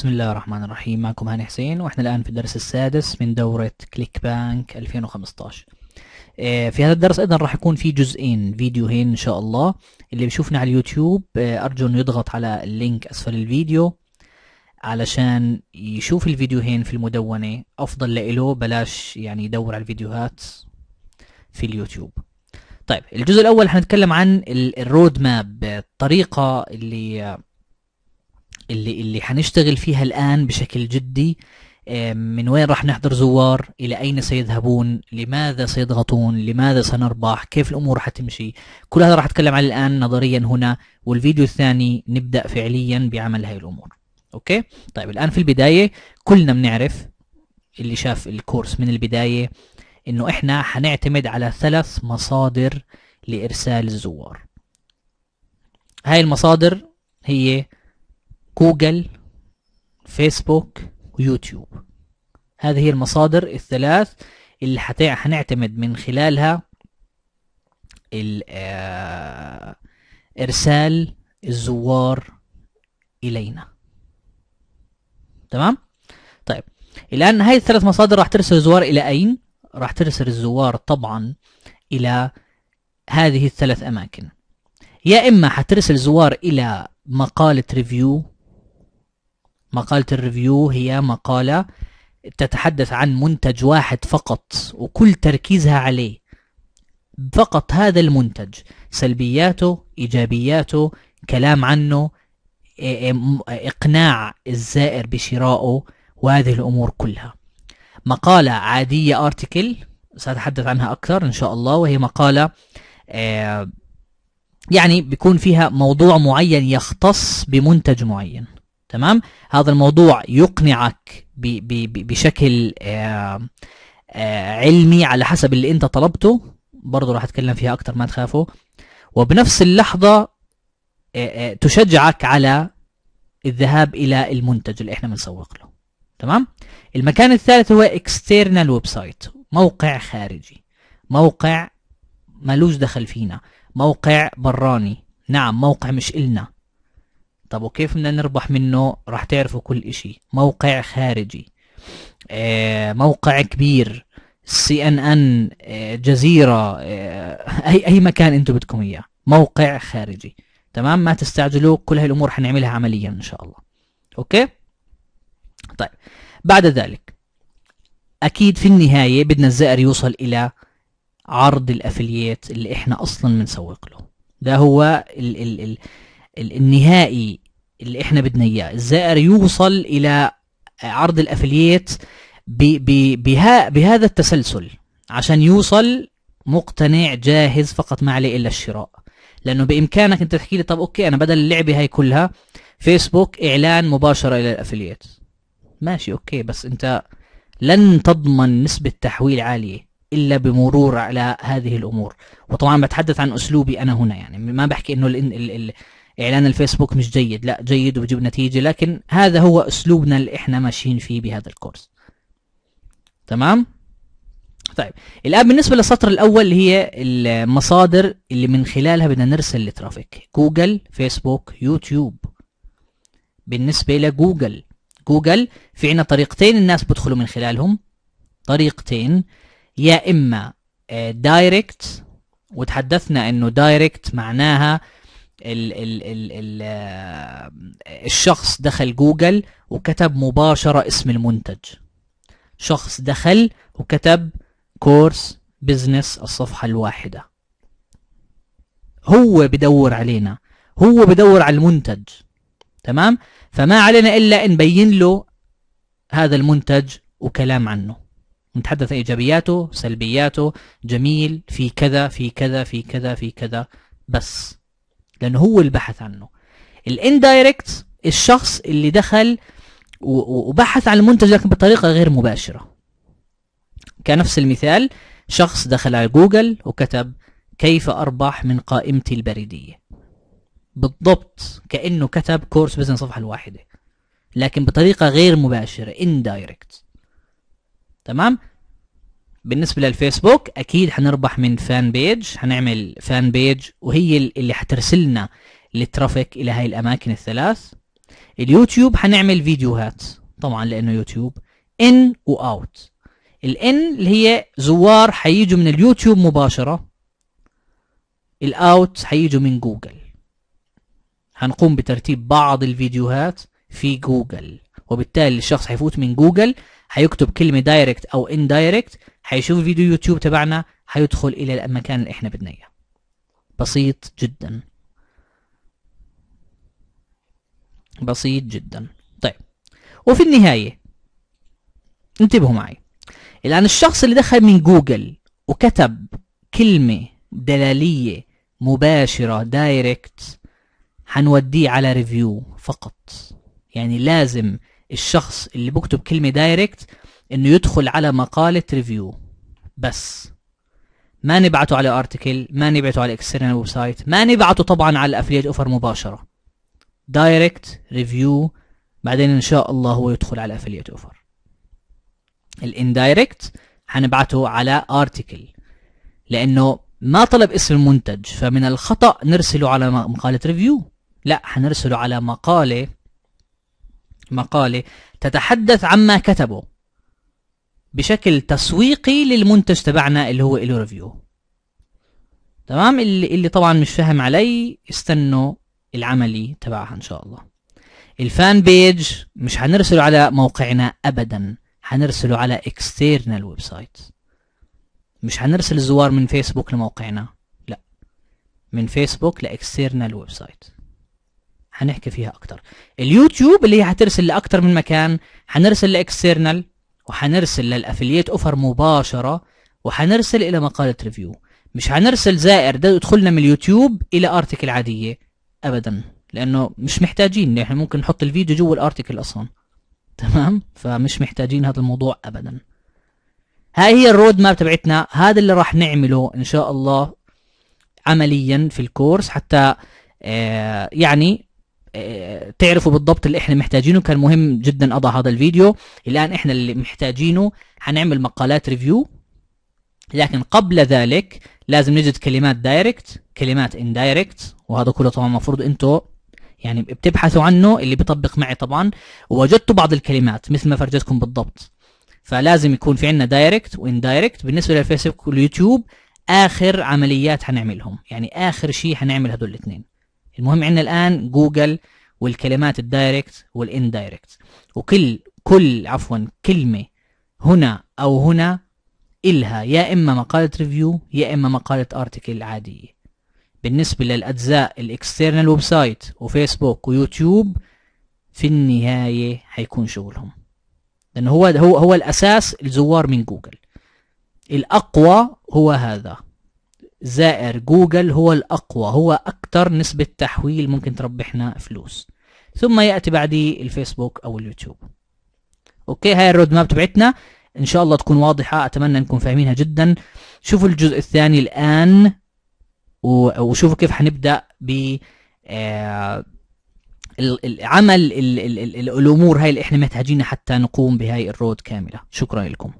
بسم الله الرحمن الرحيم معكم هاني حسين واحنا الان في الدرس السادس من دورة كليك بانك 2015 آه، في هذا الدرس ايضا راح يكون في جزئين فيديوهين ان شاء الله اللي بيشوفنا على اليوتيوب آه، ارجو انه يضغط على اللينك اسفل الفيديو علشان يشوف الفيديوهين في المدونة افضل لإله بلاش يعني يدور على الفيديوهات في اليوتيوب طيب الجزء الاول حنتكلم عن الرود ماب الطريقة اللي اللي اللي حنشتغل فيها الآن بشكل جدي من وين راح نحضر زوار إلى أين سيذهبون لماذا سيضغطون لماذا سنربح كيف الأمور حتمشي كل هذا راح أتكلم عنه الآن نظريا هنا والفيديو الثاني نبدأ فعليا بعمل هاي الأمور أوكي طيب الآن في البداية كلنا بنعرف اللي شاف الكورس من البداية إنه إحنا حنعتمد على ثلاث مصادر لإرسال الزوار هاي المصادر هي جوجل فيسبوك ويوتيوب هذه هي المصادر الثلاث اللي هنعتمد من خلالها آه، ارسال الزوار الينا تمام طيب الان هاي الثلاث مصادر راح ترسل الزوار الى اين راح ترسل الزوار طبعا الى هذه الثلاث اماكن يا اما حترسل زوار الى مقاله ريفيو مقالة الريفيو هي مقالة تتحدث عن منتج واحد فقط وكل تركيزها عليه فقط هذا المنتج سلبياته إيجابياته كلام عنه إقناع الزائر بشرائه وهذه الأمور كلها مقالة عادية ارتكل سأتحدث عنها أكثر إن شاء الله وهي مقالة يعني بيكون فيها موضوع معين يختص بمنتج معين تمام هذا الموضوع يقنعك بشكل آآ آآ آه، علمي على حسب اللي انت طلبته برضه راح اتكلم فيها اكتر ما تخافوا وبنفس اللحظة آآ آه، آه، تشجعك على الذهاب الى المنتج اللي احنا بنسوق له تمام المكان الثالث هو اكسترنال ويب سايت موقع خارجي موقع ملوش دخل فينا موقع براني نعم موقع مش إلنا طب وكيف بدنا نربح منه راح تعرفوا كل إشي موقع خارجي آه، موقع كبير سي ان ان جزيرة آه، اي اي مكان انتم بدكم اياه موقع خارجي تمام ما تستعجلوا كل هاي الامور حنعملها عمليا ان شاء الله اوكي طيب بعد ذلك اكيد في النهاية بدنا الزائر يوصل الى عرض الافلييت اللي احنا اصلا بنسوق له ده هو ال ال ال النهائي اللي احنا بدنا اياه الزائر يوصل الى عرض الافلييت بها بهذا التسلسل عشان يوصل مقتنع جاهز فقط ما عليه الا الشراء لانه بامكانك انت تحكي لي طب اوكي انا بدل اللعبه هاي كلها فيسبوك اعلان مباشره الى الافلييت ماشي اوكي بس انت لن تضمن نسبه تحويل عاليه الا بمرور على هذه الامور وطبعا بتحدث عن اسلوبي انا هنا يعني ما بحكي انه ال ال اعلان الفيسبوك مش جيد لا جيد وبجيب نتيجه لكن هذا هو اسلوبنا اللي احنا ماشيين فيه بهذا الكورس تمام طيب الان بالنسبه للسطر الاول اللي هي المصادر اللي من خلالها بدنا نرسل لترافيك جوجل فيسبوك يوتيوب بالنسبه لجوجل جوجل في عنا طريقتين الناس بيدخلوا من خلالهم طريقتين يا اما دايركت آه، وتحدثنا انه دايركت معناها ال ال الـ الـ الشخص دخل جوجل وكتب مباشرة اسم المنتج شخص دخل وكتب كورس بزنس الصفحة الواحدة هو بدور علينا هو بدور على المنتج تمام فما علينا إلا نبين له هذا المنتج وكلام عنه نتحدث إيجابياته سلبياته جميل في كذا في كذا في كذا في كذا بس لأن هو اللي بحث عنه الاندايركت الشخص اللي دخل وبحث عن المنتج لكن بطريقة غير مباشرة كنفس المثال شخص دخل على جوجل وكتب كيف أربح من قائمتي البريدية بالضبط كأنه كتب كورس بزنس صفحة الواحدة لكن بطريقة غير مباشرة indirect تمام بالنسبه للفيسبوك اكيد حنربح من فان بيج حنعمل فان بيج وهي اللي حترسلنا للترافيك الى هاي الاماكن الثلاث اليوتيوب حنعمل فيديوهات طبعا لانه يوتيوب ان واوت الان اللي هي زوار حييجوا من اليوتيوب مباشره الاوت حييجوا من جوجل هنقوم بترتيب بعض الفيديوهات في جوجل وبالتالي الشخص هيفوت من جوجل هيكتب كلمة دايركت أو اندايركت هيشوف فيديو يوتيوب تبعنا هيدخل إلى المكان اللي احنا بدنا إياه بسيط جدا بسيط جدا طيب وفي النهاية انتبهوا معي الآن الشخص اللي دخل من جوجل وكتب كلمة دلالية مباشرة دايركت هنوديه على ريفيو فقط يعني لازم الشخص اللي بكتب كلمة دايركت انه يدخل على مقالة ريفيو بس ما نبعته على ارتكل ما نبعته على اكسترنال ويب سايت ما نبعته طبعا على الافليت اوفر مباشرة دايركت ريفيو بعدين ان شاء الله هو يدخل على الافليت اوفر الاندايركت هنبعته على ارتكل لانه ما طلب اسم المنتج فمن الخطأ نرسله على مقالة ريفيو لا هنرسله على مقالة مقاله تتحدث عما كتبه بشكل تسويقي للمنتج تبعنا اللي هو إلو ريفيو تمام اللي, اللي طبعا مش فاهم علي استنوا العملي تبعها ان شاء الله الفان بيج مش هنرسله على موقعنا ابدا هنرسله على اكسترنال ويب سايت مش هنرسل الزوار من فيسبوك لموقعنا لا من فيسبوك لاكسترنال ويب سايت هنحكي فيها اكتر اليوتيوب اللي هي هترسل لاكتر من مكان هنرسل لاكسترنال وهنرسل للافلييت اوفر مباشره وهنرسل الى مقاله ريفيو مش هنرسل زائر ده يدخلنا من اليوتيوب الى ارتكل عاديه ابدا لانه مش محتاجين احنا ممكن نحط الفيديو جوه الارتكل اصلا تمام فمش محتاجين هذا الموضوع ابدا هاي هي الرود ماب تبعتنا هذا اللي راح نعمله ان شاء الله عمليا في الكورس حتى آه، يعني تعرفوا بالضبط اللي احنا محتاجينه كان مهم جدا اضع هذا الفيديو الان احنا اللي محتاجينه هنعمل مقالات ريفيو لكن قبل ذلك لازم نجد كلمات دايركت كلمات اندايركت وهذا كله طبعا المفروض انتم يعني بتبحثوا عنه اللي بيطبق معي طبعا ووجدتوا بعض الكلمات مثل ما فرجتكم بالضبط فلازم يكون في عندنا دايركت واندايركت بالنسبه للفيسبوك واليوتيوب اخر عمليات هنعملهم يعني اخر شيء هنعمل هدول الاثنين المهم عندنا الآن جوجل والكلمات الدايركت والاندايركت وكل كل عفوا كلمة هنا أو هنا إلها يا إما مقالة ريفيو يا إما مقالة ارتكل عادية بالنسبة للأجزاء الإكسترنال ويب سايت وفيسبوك ويوتيوب في النهاية حيكون شغلهم لأنه هو هو هو الأساس الزوار من جوجل الأقوى هو هذا زائر جوجل هو الأقوى هو أكتر نسبة تحويل ممكن تربحنا فلوس ثم يأتي بعدي الفيسبوك أو اليوتيوب أوكي هاي الرود ماب تبعتنا إن شاء الله تكون واضحة أتمنى أنكم فاهمينها جدا شوفوا الجزء الثاني الآن وشوفوا كيف حنبدأ ب آه، عمل الأمور هاي اللي احنا محتاجينها حتى نقوم بهاي الرود كاملة شكرا لكم